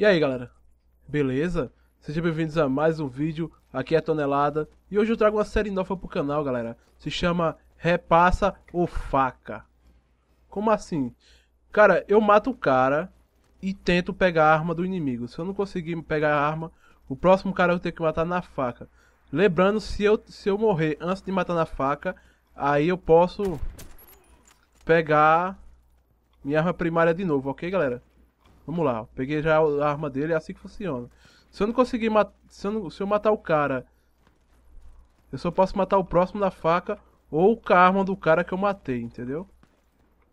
E aí galera, beleza? Sejam bem-vindos a mais um vídeo, aqui é a Tonelada E hoje eu trago uma série nova pro canal galera, se chama Repassa ou Faca Como assim? Cara, eu mato o cara e tento pegar a arma do inimigo Se eu não conseguir pegar a arma, o próximo cara eu tenho que matar na faca Lembrando, se eu, se eu morrer antes de matar na faca, aí eu posso pegar minha arma primária de novo, ok galera? Vamos lá, peguei já a arma dele, é assim que funciona. Se eu não conseguir matar. Se, eu se eu matar o cara, eu só posso matar o próximo na faca ou com a arma do cara que eu matei, entendeu?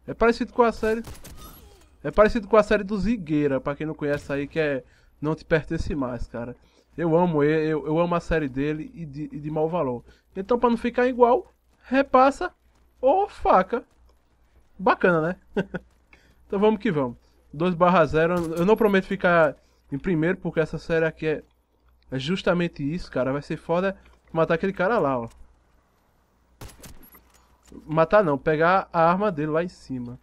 É parecido com a série. É parecido com a série do Zigueira, pra quem não conhece aí, que é Não Te Pertence Mais, cara. Eu amo ele, eu, eu amo a série dele e de, e de mau valor. Então, pra não ficar igual, repassa ou faca. Bacana, né? então vamos que vamos. 2/0. Eu não prometo ficar em primeiro, porque essa série aqui é, é, justamente isso, cara. Vai ser foda matar aquele cara lá, ó. Matar não, pegar a arma dele lá em cima.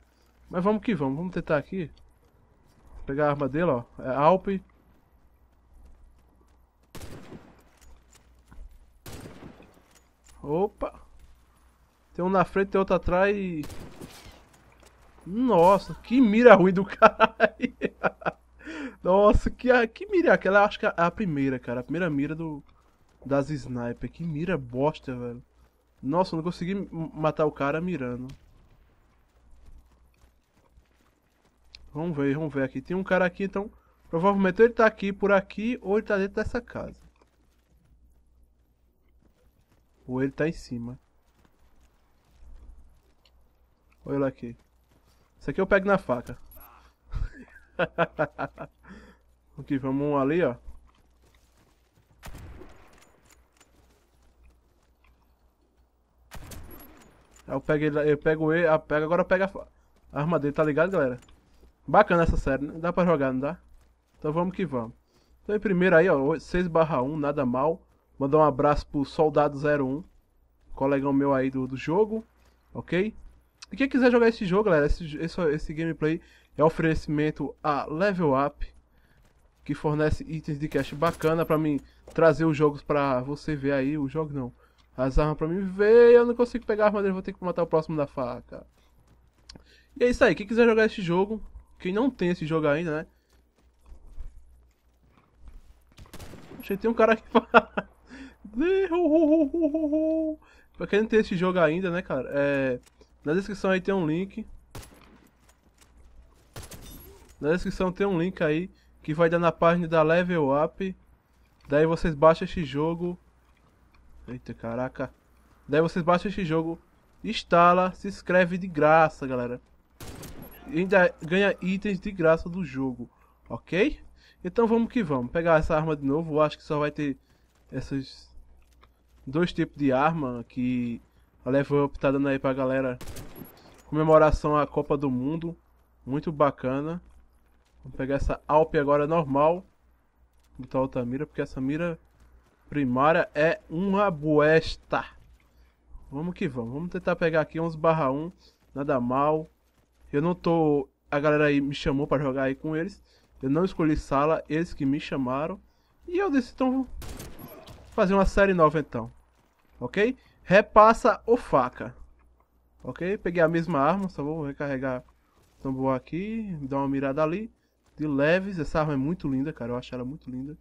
Mas vamos que vamos, vamos tentar aqui. Pegar a arma dele, ó. É Alp. Opa! Tem um na frente, tem outro atrás e... Nossa, que mira ruim do cara! Nossa, que, que mira é aquela? Acho que é a primeira, cara. A primeira mira do das sniper. Que mira bosta, velho. Nossa, eu não consegui matar o cara mirando. Vamos ver, vamos ver aqui. Tem um cara aqui, então... Provavelmente ele tá aqui, por aqui, ou ele tá dentro dessa casa. Ou ele tá em cima. Olha ele aqui. Isso aqui eu pego na faca. ok, vamos ali, ó. Eu pego ele, eu pego ele, eu pego, agora eu pego a, arma dele, tá ligado, galera? Bacana essa série, né? Dá pra jogar, não dá? Então vamos que vamos. Então em primeiro aí, ó, 6 1, nada mal. Mandar um abraço pro Soldado 01, colegão meu aí do, do jogo, ok? E quem quiser jogar esse jogo, galera, esse, esse, esse gameplay é oferecimento a Level Up, que fornece itens de cash bacana pra mim trazer os jogos pra você ver aí. o jogo não. As armas pra mim ver, eu não consigo pegar a dele, vou ter que matar o próximo da faca. E é isso aí, quem quiser jogar esse jogo, quem não tem esse jogo ainda, né? Achei tem um cara que fala... pra quem não tem esse jogo ainda, né, cara? É... Na descrição aí tem um link. Na descrição tem um link aí que vai dar na página da Level Up. Daí vocês baixam esse jogo. Eita, caraca. Daí vocês baixam esse jogo, instala, se inscreve de graça, galera. E ainda ganha itens de graça do jogo, ok? Então vamos que vamos. Pegar essa arma de novo, Eu acho que só vai ter esses dois tipos de arma que a Level Up tá dando aí pra galera comemoração à Copa do Mundo. Muito bacana. Vamos pegar essa Alp agora normal. Botar outra mira, porque essa mira primária é uma boesta. Vamos que vamos. Vamos tentar pegar aqui 11 barra 1. Nada mal. Eu não tô... A galera aí me chamou para jogar aí com eles. Eu não escolhi sala, eles que me chamaram. E eu decidi então fazer uma série nova então. Ok? repassa ou faca. Ok? Peguei a mesma arma, só vou recarregar o tambor aqui, dar uma mirada ali. De leves, essa arma é muito linda, cara, eu acho ela muito linda.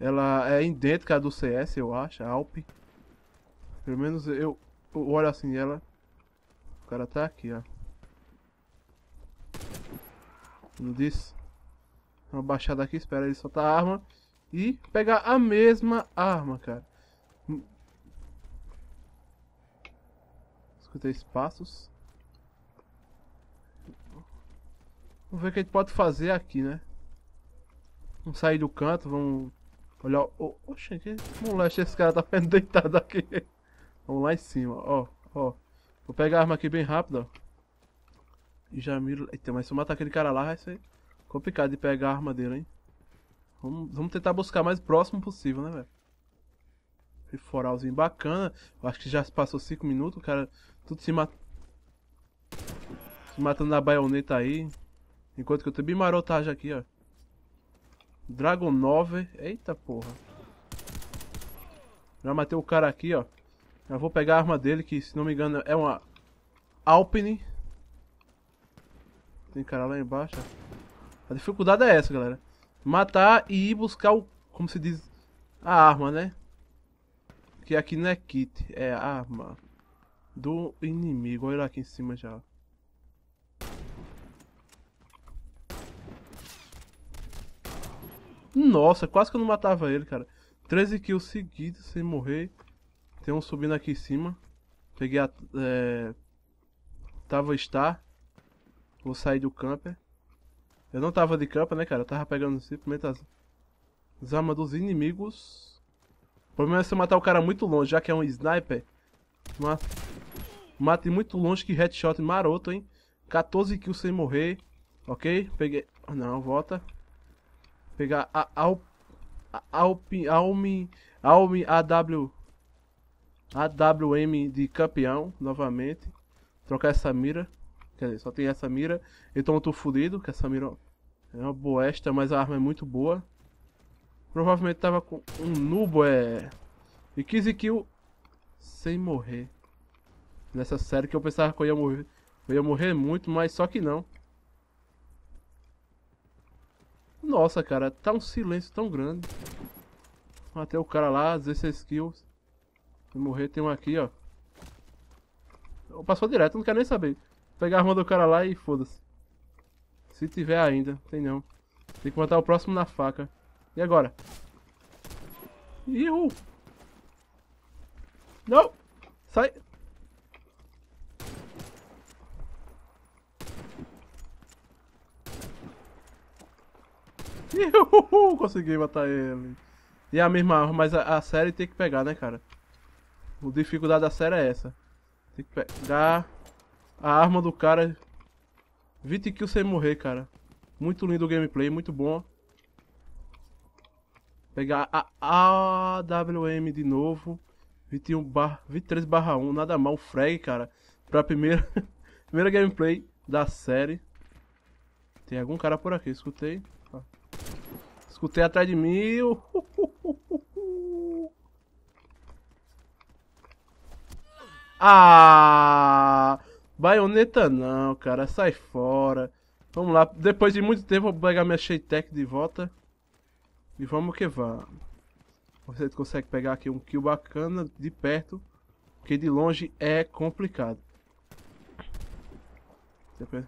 Ela é idêntica à do CS, eu acho, a Alp. Pelo menos eu, eu olho assim ela. O cara tá aqui, ó. Não disse? Uma baixada aqui, espera ele soltar a arma. E pegar a mesma arma, cara. três passos. Vamos ver o que a gente pode fazer aqui, né? Vamos sair do canto, vamos olhar... Oh, oxe, que moleque esse cara tá ficando deitado aqui. vamos lá em cima, ó, ó. Vou pegar a arma aqui bem rápido, ó. E já miro... Eita, mas se eu matar aquele cara lá vai ser complicado de pegar a arma dele, hein? Vamos, vamos tentar buscar mais próximo possível, né, velho? Foralzinho bacana. Eu acho que já se passou 5 minutos, o cara tudo se matando. Se matando na baioneta aí. Enquanto que eu tenho bem marotagem aqui, ó. Dragon 9. Eita porra. Já matei o cara aqui, ó. já vou pegar a arma dele, que se não me engano é uma Alpine. Tem cara lá embaixo. A dificuldade é essa, galera. Matar e ir buscar o... Como se diz? A arma, né? Que aqui não é kit, é arma do inimigo. Olha lá aqui em cima já. Nossa, quase que eu não matava ele, cara. 13 kills seguidos sem morrer. Tem um subindo aqui em cima. Peguei a... É... Tava Star. Vou sair do camper. Eu não tava de camper, né, cara? Eu tava pegando simplesmente as... as armas dos inimigos. O problema é se eu matar o cara muito longe, já que é um sniper. Mas... Mate muito longe que headshot maroto, hein? 14 kills sem morrer. Ok? Peguei... Não, volta. Pegar a... Alp... Alp... Almi... Almi AW... AWM de campeão, novamente. Trocar essa mira. Quer dizer, só tem essa mira. Então eu tô fudido, que essa mira é uma boesta, mas a arma é muito boa. Provavelmente tava com um nubo, é... E 15 kills sem morrer nessa série que eu pensava que eu ia morrer. Eu ia morrer muito, mas só que não. Nossa, cara, tá um silêncio tão grande. Matei o cara lá, 16 kills. Se morrer, tem um aqui, ó. Passou direto, não quero nem saber. pegar a arma do cara lá e foda-se. Se tiver ainda, tem não. Tem que matar o próximo na faca. E agora? Iu! Uh! Não! Sai! Uhul, consegui matar ele. E a mesma arma, mas a, a, série tem que pegar, né, cara? A dificuldade da série é essa. Tem que pegar a arma do cara. 20 kills sem morrer, cara. Muito lindo o gameplay, muito bom. Pegar a AWM de novo. 21 bar, 23 barra 1, nada mal, frag, cara. Pra primeira, primeira gameplay da série. Tem algum cara por aqui, escutei. Escutei atrás de mim. Eu... Ah! Baioneta não, cara. Sai fora. Vamos lá. Depois de muito tempo, vou pegar minha Sheitec de volta. E vamos que vá. Você consegue pegar aqui um kill bacana de perto. Porque de longe é complicado. Vê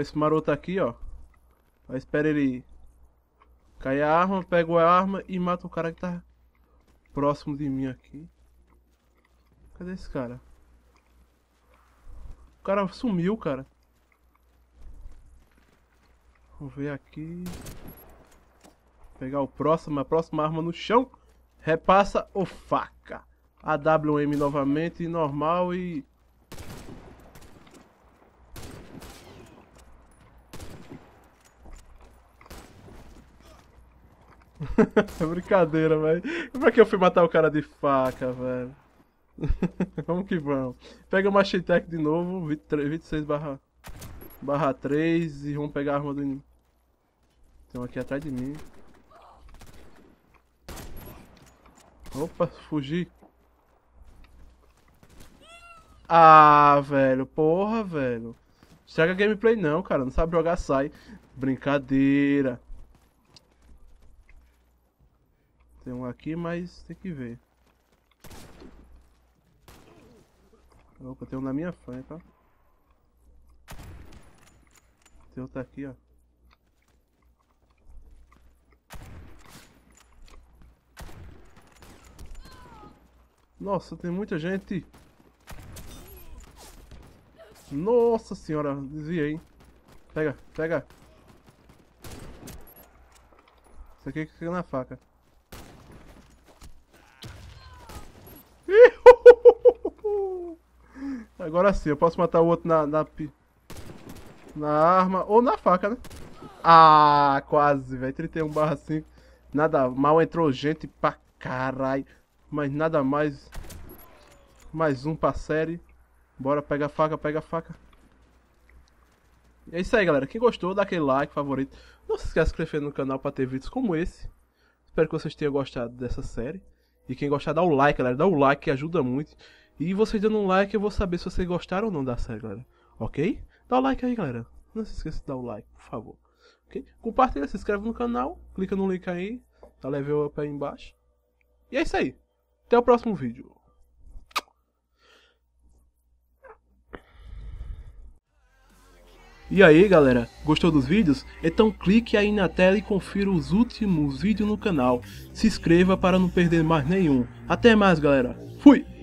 esse maroto tá aqui, ó. Espera ele Cai a arma, pego a arma e mato o cara que tá próximo de mim aqui. Cadê esse cara? O cara sumiu, cara. Vamos ver aqui. Pegar o próximo, a próxima arma no chão. Repassa o faca. AWM novamente, normal e Brincadeira, velho. Pra é que eu fui matar o cara de faca, velho? vamos que vamos. Pega o Machine Tech de novo, 26 barra, barra 3 e vamos pegar a arma do inimigo. Tem um aqui atrás de mim. Opa, fugi. Ah, velho, porra, velho. Estraga gameplay não, cara. Não sabe jogar, sai. Brincadeira. Tem um aqui, mas tem que ver. Opa, tem um na minha frente, tá? Tem outro aqui, ó. Nossa, tem muita gente. Nossa senhora, desviei. Pega, pega. Isso aqui fica na faca. Agora sim, eu posso matar o outro na, na, na arma ou na faca, né? Ah, quase, velho. 31 barra 5. Nada mal, entrou gente pra caralho. Mas nada mais. Mais um pra série. Bora, pega a faca, pega a faca. E é isso aí, galera. Quem gostou, dá aquele like, favorito. Não se esqueça de se inscrever no canal pra ter vídeos como esse. Espero que vocês tenham gostado dessa série. E quem gostar, dá o like, galera. Dá o like que ajuda muito. E vocês dando um like, eu vou saber se vocês gostaram ou não da série, galera. Ok? Dá o like aí, galera. Não se esqueça de dar o like, por favor. Ok? Compartilha, se inscreve no canal. Clica no link aí. Tá level up aí embaixo. E é isso aí. Até o próximo vídeo. E aí galera, gostou dos vídeos? Então clique aí na tela e confira os últimos vídeos no canal. Se inscreva para não perder mais nenhum. Até mais galera, fui!